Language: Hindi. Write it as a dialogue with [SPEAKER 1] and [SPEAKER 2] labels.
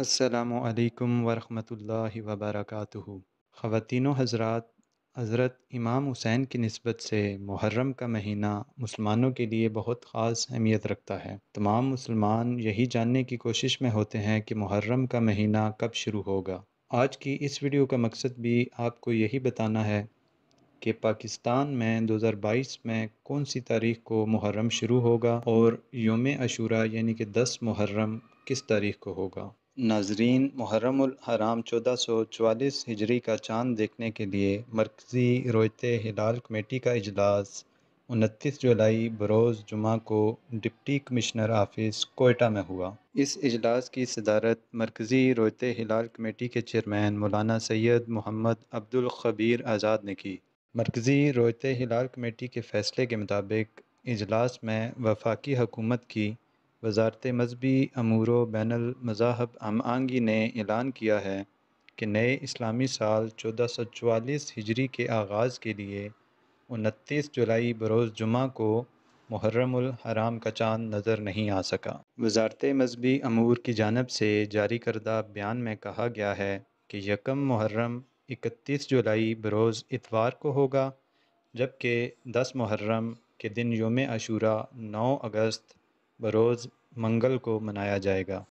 [SPEAKER 1] असलकम वरहमतुल्लि वबरक ख़वान हजरात हज़रत इमाम हुसैन की नस्बत से मुहर्रम का महीना मुसलमानों के लिए बहुत ख़ास अहमियत रखता है तमाम मुसलमान यही जानने की कोशिश में होते हैं कि मुहर्रम का महीना कब शुरू होगा आज की इस वीडियो का मकसद भी आपको यही बताना है कि पाकिस्तान में 2022 में कौन सी तारीख को मुहर्रम शुरू होगा और योम अशूरा यानी कि 10 मुहर्रम किस तारीख को होगा नाजरीन मुहर्रम चौदह सौ चवालीस हिजरी का चांद देखने के लिए मरकज़ी रोयत हिलाल कमेटी का अजलास उनतीस जुलाई बरोज़ जुमा को डिप्टी कमिश्नर ऑफिस कोयटा में हुआ इस अजलास की सदारत मरकज़ी रोयत हिलाल कमेटी के चेयरमैन मौलाना सैयद मोहम्मद अब्दुल खबीर आज़ाद ने की मरकज़ी रोयत हिलाल कमेटी के फ़ैसले के मुताबिक इजलास में वफाकी हकूमत की वज़ारत मजहबी अमूर बैनमज़ाहब हम आंगी ने ऐलान किया है कि नए इस्लामी साल चौदह सौ चवालीस हिजरी के आगाज़ के लिए उनतीस जुलाई बरोज़ जुमा को मुहर्रमुल हराम का चांद नज़र नहीं आ सका वजारत मजहबी अमूर की जानब से जारी करदा बयान में कहा गया है कि यकम मुहर्रम इकतीस जुलाई बरोज़ इतवार को होगा जबकि दस मुहर्रम के दिन योम आशूरा नौ अगस्त बरोज़ मंगल को मनाया जाएगा